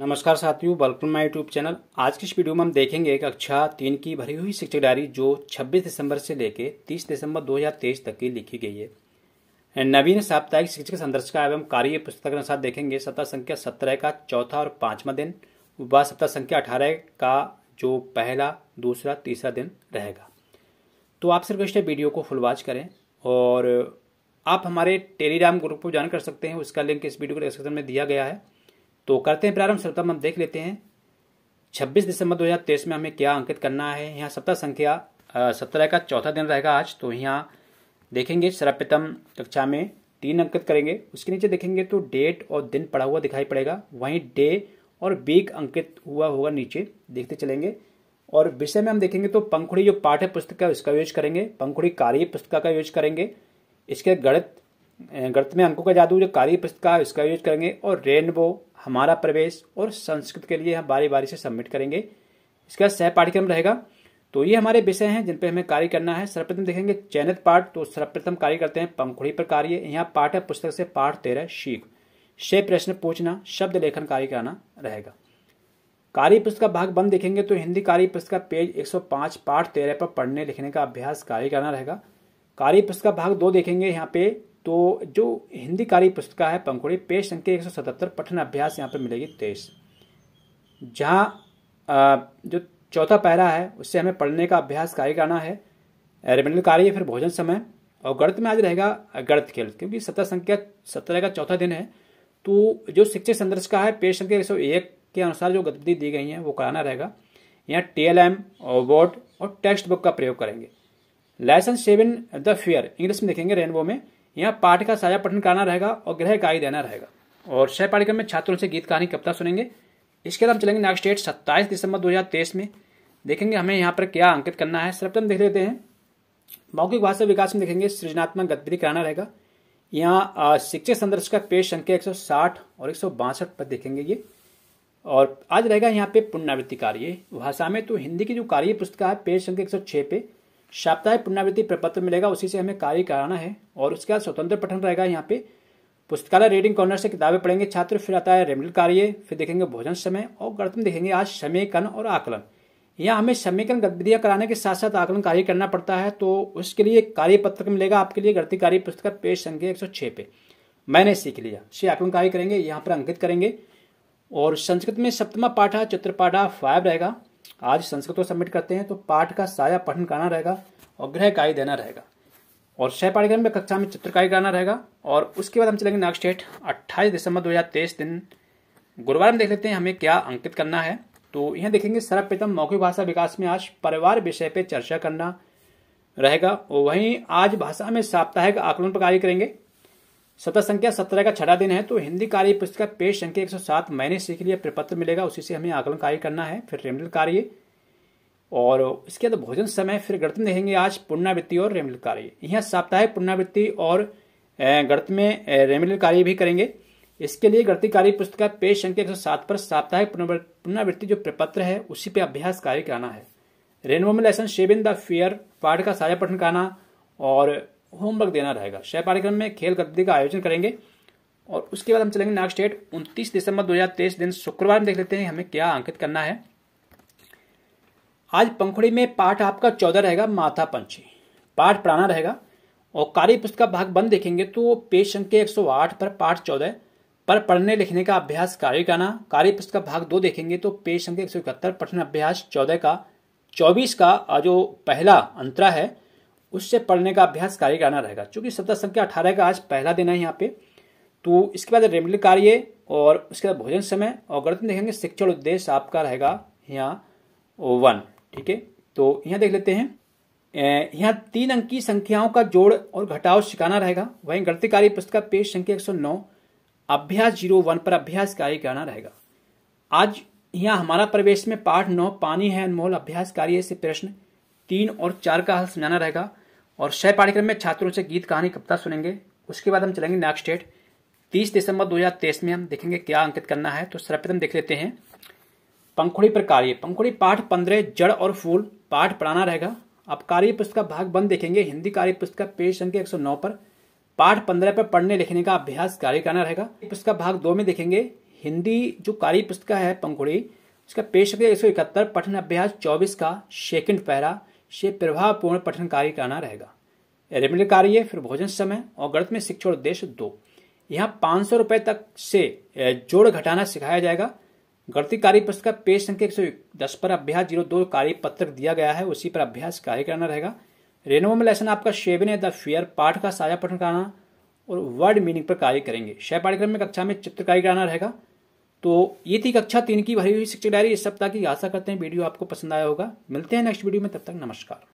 नमस्कार साथियों welcome my YouTube channel आज की इस वीडियो में हम देखेंगे कक्षा अच्छा तीन की भरी हुई शिक्षक डायरी जो 26 दिसंबर से लेकर 30 दिसंबर 2023 तक की लिखी गई है नवीन साप्ताहिक शिक्षक संदर्शिका एवं कार्य पुस्तक के अनुसार देखेंगे सप्ताह संख्या सत्रह का चौथा और पांचवा दिन व सप्ताह संख्या अठारह का जो पहला दूसरा तीसरा दिन रहेगा तो आप सिर्फ इस वीडियो को फुल वॉच करें और आप हमारे टेलीग्राम ग्रुप को ज्वाइन कर सकते हैं उसका लिंक इस वीडियो के डिस्क्रिप्शन में दिया गया है तो करते हैं प्रारंभ सर्वप्रथम हम देख लेते हैं 26 दिसंबर 2023 में हमें क्या अंकित करना है यहाँ सप्ताह संख्या सत्रह का चौथा दिन रहेगा आज तो यहाँ देखेंगे सर्वप्रथम कक्षा में तीन अंकित करेंगे उसके नीचे देखेंगे तो डेट और दिन पढ़ा हुआ दिखाई पड़ेगा वहीं डे और वीक अंकित हुआ होगा नीचे देखते चलेंगे और विषय में हम देखेंगे तो पंखुड़ी जो पाठ्य पुस्तक का उसका यूज करेंगे पंखुड़ी कार्य पुस्तक का यूज करेंगे इसके गणित गणित में अंकों का जादू जो कार्य पुस्तक है उसका यूज करेंगे और रेनबो हमारा प्रवेश और संस्कृत के लिए हम बारी बारी से सबमिट करेंगे इसका सह पाठ्यक्रम रहेगा तो ये हमारे विषय हैं जिन पे हमें कार्य करना है सर्वप्रथम देखेंगे चयनित पाठ तो सर्वप्रथम कार्य करते हैं पंखुड़ी पर कार्य यहाँ पाठ है पुस्तक से पाठ तेरह शीख छह प्रश्न पूछना शब्द लेखन कार्य कराना रहेगा कार्य पुस्तक का भाग बंद देखेंगे तो हिंदी कार्य पुस्तक का पेज 105 पाठ तेरह पर पढ़ने लिखने का अभ्यास कार्य करना रहेगा कार्य पुस्तक का भाग दो देखेंगे यहाँ पे तो जो हिंदी कार्य पुस्तिका है पंखुड़ी पेज संख्या एक सौ सतहत्तर पठन अभ्यास यहाँ पर मिलेगी तेईस जहाँ जो चौथा पहरा है उससे हमें पढ़ने का अभ्यास कार्य करना है रेमेंडल कार्य फिर भोजन समय और गणित में आज रहेगा गणित खेल क्योंकि सत्रह संख्या सत्रह का चौथा दिन है तो जो शिक्षक संदर्श का है पेज संख्या एक सौ एक के अनुसार जो गतिविधि दी गई है वो कराना रहेगा यहाँ टी एल एम वर्ड और टेक्स्ट बुक का प्रयोग करेंगे lesson seven the fair English में देखेंगे रेनबो में यहाँ पाठ का साझा पठन कराना रहेगा और ग्रह गाई देना रहेगा और सह पाठ्यक्रम में छात्रों से गीत कहानी कविता सुनेंगे इसके बाद हम चलेंगे नेक्स्ट डेट सत्ताईस दिसंबर दो में देखेंगे हमें यहाँ पर क्या अंकित करना है सर्वप्रथम देख लेते हैं मौखिक भाषा विकास में देखेंगे सृजनात्मक गतिविधि कराना रहेगा यहाँ शिक्षक संदर्श का पेज संख्या एक और एक पर देखेंगे ये और आज रहेगा यहाँ पे पुनरावृत्ति कार्य भाषा में तो हिंदी की जो कार्य पुस्तक है पेज संख्या 106 पे साप्ताहिक पुनरावृत्ति प्रपत्र मिलेगा उसी से हमें कार्य कराना है और उसके बाद स्वतंत्र पठन रहेगा यहाँ पे पुस्तकालय रीडिंग कॉर्नर से किताबें पढ़ेंगे छात्र फिर आता है रेमिल कार्य फिर देखेंगे भोजन समय और गणतंत्र देखेंगे आज समीकरण और आकलन यहाँ हमें समीकरण गतिविधियाँ कराने के साथ साथ आकलन कार्य करना पड़ता है तो उसके लिए कार्य पत्रक मिलेगा आपके लिए गणती कार्य पुस्तक पेज संख्या एक पे मैंने सीख लिया से आकलन कार्य करेंगे यहाँ पर अंकित करेंगे और संस्कृत में सप्तमा पाठा चित्रपाठा फाइव रहेगा आज संस्कृत सबमिट करते हैं तो पाठ का साया पठन करना रहेगा और गृह कार्य देना रहेगा और सह पाठ्यक्रम में कक्षा में चित्रकारी करना रहेगा और उसके बाद हम चलेंगे नेक्स्ट डेट अट्ठाईस दिसंबर दो दिन गुरुवार में देख लेते हैं हमें क्या अंकित करना है तो यह देखेंगे सर्वप्रथम मौखिक भाषा विकास में आज परिवार विषय पर चर्चा करना रहेगा वहीं आज भाषा में साप्ताहिक आकलन पर कार्य करेंगे सत्रह संख्या सत्रह का छठा दिन है तो हिंदी कार्य पुस्तक पेश संख्या एक सौ सात मैंने सीख लिया प्रपत्र मिलेगा उसी से हमें आकलन कार्य करना है फिर रेमडल कार्य और इसके बाद भोजन समय फिर गणित में देखेंगे आज पुनरावृत्ति और रेमडल कार्य यहाँ साप्ताहिक पुनरावृत्ति और गणित में रेमडल कार्य भी करेंगे इसके लिए गणित कार्य पुस्तक पेश संख्या एक पर साप्ताहिक पुनरावृत्ति जो प्रपत्र है उसी पर अभ्यास कार्य कराना है रेनवो में लेसन शेविन द फेयर पाठ का साझा पठन कराना और होमवर्क देना रहेगा शय कार्यक्रम में खेल गतिविधि का आयोजन करेंगे और उसके बाद हम चलेंगे नेक्स्ट डेट उनतीस दिसंबर दो दिन शुक्रवार में देख लेते हैं हमें क्या अंकित करना है आज पंखुड़ी में पाठ आपका चौदह रहेगा माथा पंची पाठ पुराना रहेगा और कार्य पुस्तक का भाग बंद देखेंगे तो पेज संख्या एक पर पाठ चौदह पर पढ़ने लिखने का अभ्यास कार्य करना कार्य पुस्तक का भाग दो देखेंगे तो पेज संख्या एक सौ पठन अभ्यास चौदह का चौबीस का जो पहला अंतरा है उससे पढ़ने का अभ्यास कार्य करना रहेगा चूंकि सप्ताह संख्या अठारह का आज पहला दिन है यहाँ पे तो इसके बाद रेमिल कार्य और उसके बाद भोजन समय और गणित देखेंगे शिक्षण उद्देश्य आपका रहेगा यहाँ वन ठीक है तो यहाँ देख लेते हैं यहाँ तीन अंक की संख्याओं का जोड़ और घटाव सिखाना रहेगा वहीं कार्य पुस्तक का पेज संख्या एक सौ नौ अभ्यास जीरो वन पर अभ्यास कार्य करना रहेगा आज यहाँ हमारा प्रवेश में पाठ नौ पानी है अनमोल अभ्यास कार्य से प्रश्न तीन और चार का हल समझाना रहेगा और सह पाठ्यक्रम में छात्रों से गीत कहानी कविता सुनेंगे उसके बाद हम चलेंगे नेक्स्ट स्टेट तीस दिसंबर दो में हम देखेंगे क्या अंकित करना है तो सर्वप्रथम देख लेते हैं पंखुड़ी पर कार्य पंखुड़ी पाठ पंद्रह जड़ और फूल पाठ पढ़ाना रहेगा आप कार्य पुस्तक भाग बंद देखेंगे हिंदी कार्य पुस्तक पेज संख्या एक पर पाठ पंद्रह पर पढ़ने लिखने का अभ्यास कार्य करना रहेगा पुस्तक भाग दो में देखेंगे हिंदी जो कार्य पुस्तक है पंखुड़ी उसका पेज संख्या एक पठन अभ्यास चौबीस का सेकंड पैरा से प्रभावपूर्ण पठन कार्य करना रहेगा रेमिल कार्य फिर भोजन समय और गणित में शिक्षण उद्देश्य दो यहाँ पांच सौ तक से जोड़ घटाना सिखाया जाएगा गणती कार्य पुस्तक का पेज संख्या एक सौ दस पर अभ्यास जीरो दो कार्य पत्रक दिया गया है उसी पर अभ्यास कार्य करना रहेगा रेनोवो में लेसन आपका शेविन द फेयर पाठ का साझा पठन कराना और वर्ड मीनिंग पर कार्य करेंगे शय पाठ्यक्रम में कक्षा में चित्रकारी कराना रहेगा तो ये थी कक्षा तीन की भरी हुई शिक्षक डायरी इस सप्ताह की आशा करते हैं वीडियो आपको पसंद आया होगा मिलते हैं नेक्स्ट वीडियो में तब तक नमस्कार